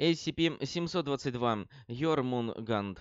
SCP-722 Йормунганд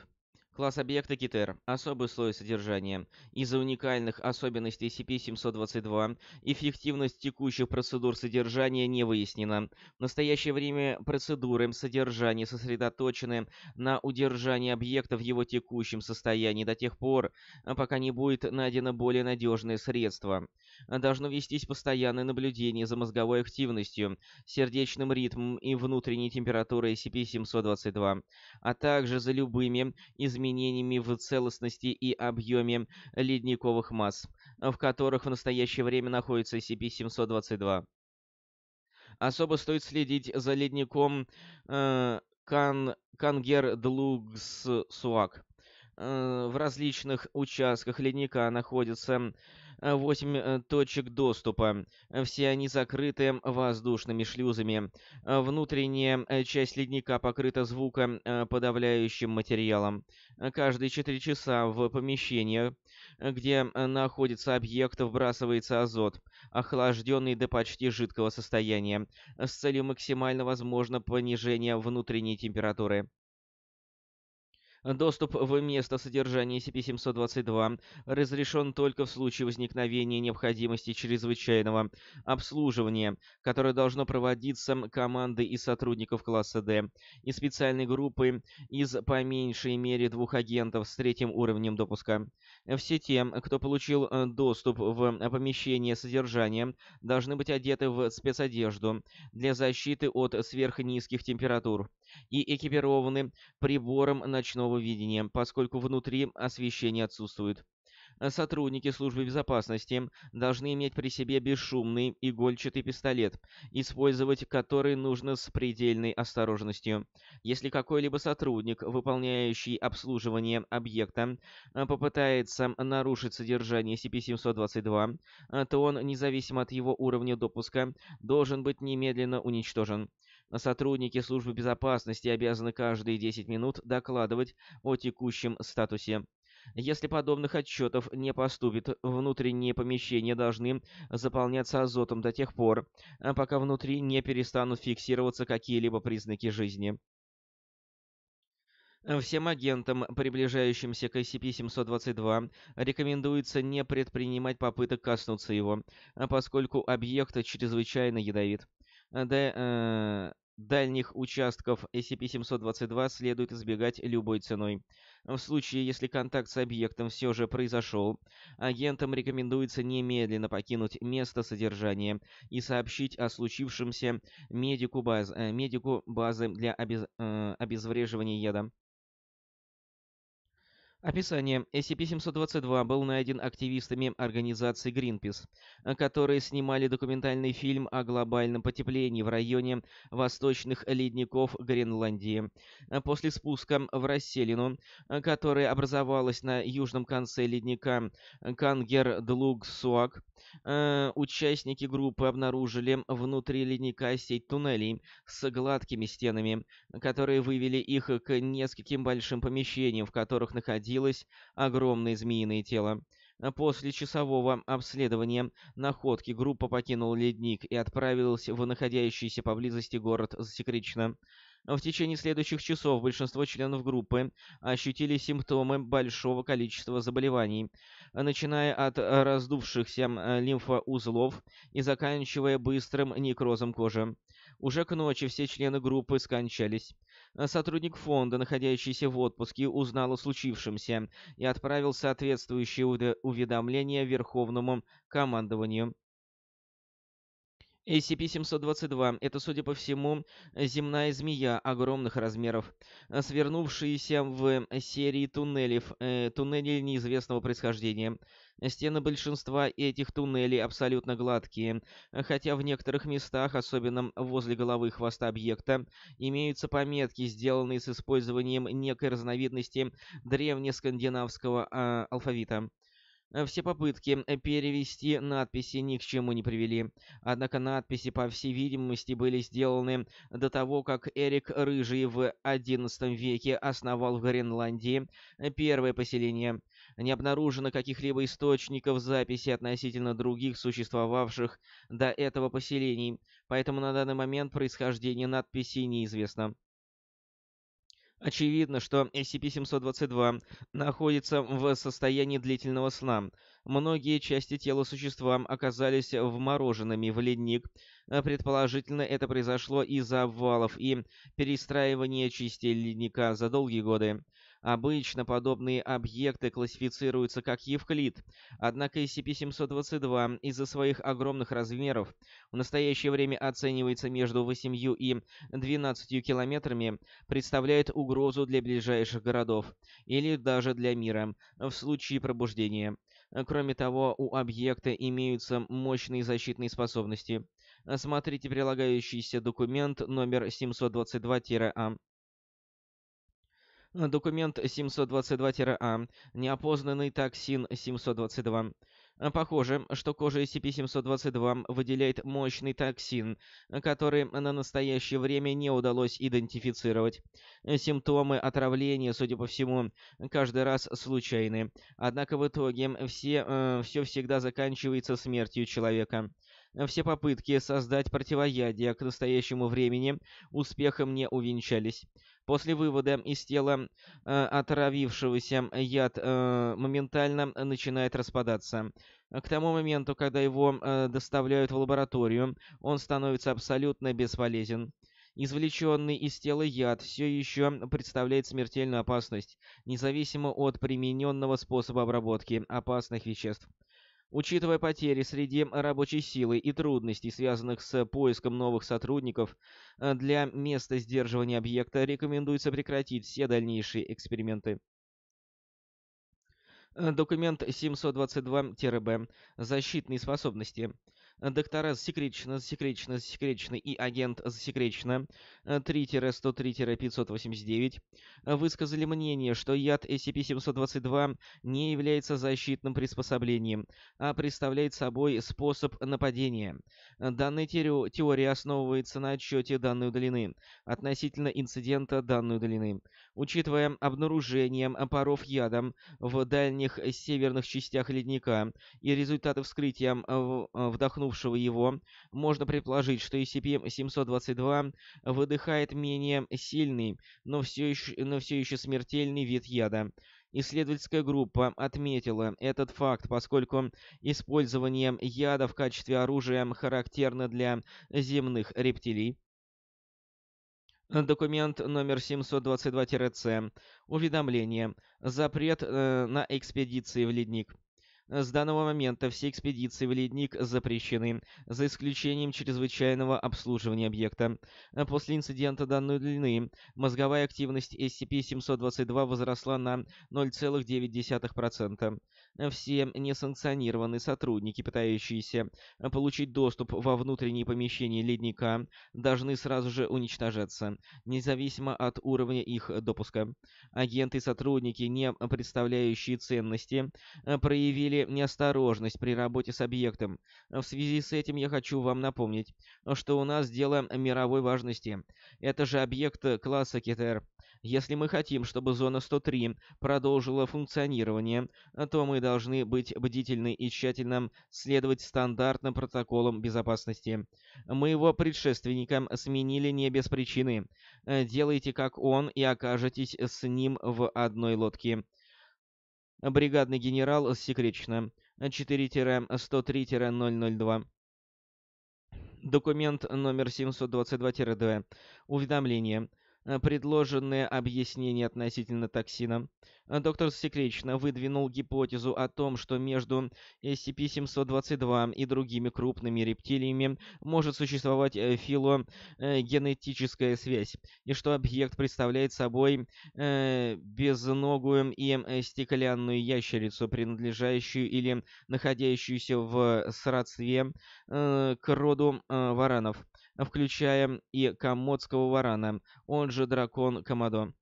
Класс объекта Китер. Особый слой содержания. Из-за уникальных особенностей CP-722 эффективность текущих процедур содержания не выяснена. В настоящее время процедуры содержания сосредоточены на удержании объекта в его текущем состоянии до тех пор, а пока не будет найдено более надежное средство. Должно вестись постоянное наблюдение за мозговой активностью, сердечным ритмом и внутренней температурой CP-722, а также за любыми изменениями изменениями в целостности и объеме ледниковых масс, в которых в настоящее время находится SCP-722. Особо стоит следить за ледником э, Кан, Кангер-Длугсуак. Э, в различных участках ледника находится 8 э, точек доступа. Все они закрыты воздушными шлюзами. Внутренняя э, часть ледника покрыта звуко-подавляющим э, материалом. Каждые 4 часа в помещение, где находится объект, вбрасывается азот, охлажденный до почти жидкого состояния, с целью максимально возможного понижения внутренней температуры. Доступ в место содержания SCP-722 разрешен только в случае возникновения необходимости чрезвычайного обслуживания, которое должно проводиться командой из сотрудников класса D и специальной группы из по меньшей мере двух агентов с третьим уровнем допуска. Все те, кто получил э, доступ в помещение содержания, должны быть одеты в спецодежду для защиты от сверхнизких температур и экипированы прибором ночного дневного видения, поскольку внутри освещения отсутствует. Э, сотрудники службы безопасности должны иметь при себе бесшумный игольчатый пистолет, использовать который нужно с предельной осторожностью. Если какой-либо сотрудник, выполняющий обслуживание объекта, э, попытается нарушить содержание CP-722, э, то он, независимо от его уровня допуска, должен быть немедленно уничтожен. Сотрудники службы безопасности обязаны каждые 10 минут докладывать о текущем статусе. Если подобных отчетов не поступит, внутренние помещения должны заполняться азотом до тех пор, а пока внутри не перестанут фиксироваться какие-либо признаки жизни. Всем агентам, приближающимся к SCP-722, рекомендуется не предпринимать попыток коснуться его, а поскольку объект чрезвычайно ядовит. Де, э, Дальних участков SCP-722 следует избегать любой ценой. В случае, если контакт с объектом все же произошел, агентам рекомендуется немедленно покинуть место содержания и сообщить о случившемся медику, баз, э, медику базы для обез, э, обезвреживания яда. Описание. SCP-722 был найден активистами организации Greenpeace, э, которые снимали документальный фильм о глобальном потеплении в районе восточных ледников Гренландии. Э, после спуска в расселину, э, которая образовалась на южном конце ледника Кангер-Длуг-Суак, участники группы обнаружили внутри ледника сеть туннелей с гладкими стенами, которые вывели их к нескольким большим помещениям, в которых находились находилось огромное змеиное тело. После часового обследования находки группа покинула ледник и отправилась в находящийся поблизости город Засекречено. В течение следующих часов большинство членов группы ощутили симптомы большого количества заболеваний, начиная от раздувшихся э, лимфоузлов и заканчивая быстрым некрозом кожи. Уже к ночи все члены группы скончались. Сотрудник фонда, находящийся в отпуске, узнал о случившемся и отправил соответствующее уведомление Верховному командованию. SCP-722 — это, судя по всему, земная змея огромных размеров, свернувшаяся в серии туннелей, э, туннелей неизвестного происхождения. Стены большинства этих туннелей абсолютно гладкие, хотя в некоторых местах, особенно возле головы и хвоста объекта, имеются пометки, сделанные с использованием некой разновидности древнескандинавского э, алфавита. Э, все попытки э, перевести надписи ни к чему не привели. Однако надписи, по всей видимости, были сделаны до того, как Эрик Рыжий в XI веке основал в Гренландии э, первое поселение. Не обнаружено каких-либо источников записи относительно других существовавших до этого поселений, поэтому на данный момент происхождение надписи неизвестно. Очевидно, что SCP-722 находится в состоянии длительного сна. Многие части тела существа оказались вмороженными в ледник. Э, предположительно, это произошло из-за обвалов и перестраивания частей ледника за долгие годы. Обычно подобные объекты классифицируются как Евклид, однако SCP-722 из-за своих огромных размеров в настоящее время оценивается между 8 и 12 километрами, представляет угрозу для ближайших городов или даже для мира в случае пробуждения. Кроме того, у объекта имеются мощные защитные способности. Смотрите прилагающийся документ номер 722-А. Документ 722-А, а, неопознанный токсин 722. А, похоже, что кожа SCP-722 выделяет мощный токсин, который на настоящее время не удалось идентифицировать. Симптомы отравления, судя по всему, каждый раз случайны. Однако в итоге все, э, все всегда заканчивается смертью человека. Все попытки создать противоядие к настоящему времени успехом не увенчались. После вывода из тела э, отравившегося яд э, моментально начинает распадаться. К тому моменту, когда его э, доставляют в лабораторию, он становится абсолютно бесполезен. Извлеченный из тела яд все еще представляет смертельную опасность, независимо от примененного способа обработки опасных веществ. Учитывая потери среди рабочей силы и трудностей, связанных с поиском новых сотрудников, э, для места сдерживания объекта рекомендуется прекратить все дальнейшие эксперименты. Э, документ 722-Б. Защитные способности доктора засекречено, засекречено, засекречено и агент засекречено 3-103-589 э, э, высказали мнение, что яд SCP-722 не является защитным приспособлением, а представляет собой способ нападения. Э, данная теория основывается на отчете данной удалины относительно инцидента данной удалины. Учитывая обнаружение паров ядом в дальних северных частях ледника и результаты вскрытия вдохнувшего проткнувшего его, можно предположить, что SCP-722 выдыхает менее сильный, но все еще, но все еще смертельный вид яда. Исследовательская группа отметила этот факт, поскольку использование яда в качестве оружия характерно для земных рептилий. Документ номер 722-C. Уведомление. Запрет э, на экспедиции в ледник. Э, с данного момента все экспедиции в ледник запрещены, за исключением чрезвычайного обслуживания объекта. Э, после инцидента данной длины мозговая активность SCP-722 возросла на 0,9%. Э, все несанкционированные сотрудники, пытающиеся получить доступ во внутренние помещения ледника, должны сразу же уничтожаться, независимо от уровня их допуска. Агенты и сотрудники, не представляющие ценности, проявили или неосторожность при работе с объектом. В связи с этим я хочу вам напомнить, что у нас дело мировой важности. Это же объект класса КТР. Если мы хотим, чтобы зона 103 продолжила функционирование, то мы должны быть бдительны и тщательно следовать стандартным протоколам безопасности. Мы его предшественника сменили не без причины. Делайте как он и окажетесь с ним в одной лодке бригадный генерал секречно 4-103-002. Документ номер 722-2. Уведомление. Э, предложенные объяснения относительно токсина, э, доктор секречно выдвинул гипотезу о том, что между SCP-722 и другими крупными рептилиями может существовать э, филогенетическая связь, и что объект представляет собой безногую и стеклянную ящерицу, принадлежащую или находящуюся в сродстве к роду варанов включая и комодского варана, он же дракон Комодо.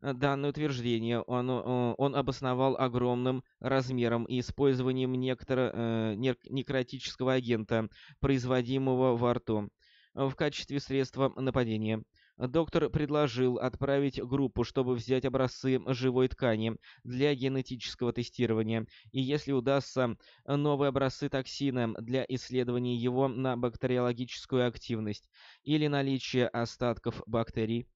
Данное утверждение он, э, он обосновал огромным размером и использованием некотор, э, некротического агента, производимого во рту, э, в качестве средства нападения. Доктор предложил отправить группу, чтобы взять образцы живой ткани для генетического тестирования, и если удастся, новые образцы токсина для исследования его на бактериологическую активность или наличие остатков бактерий.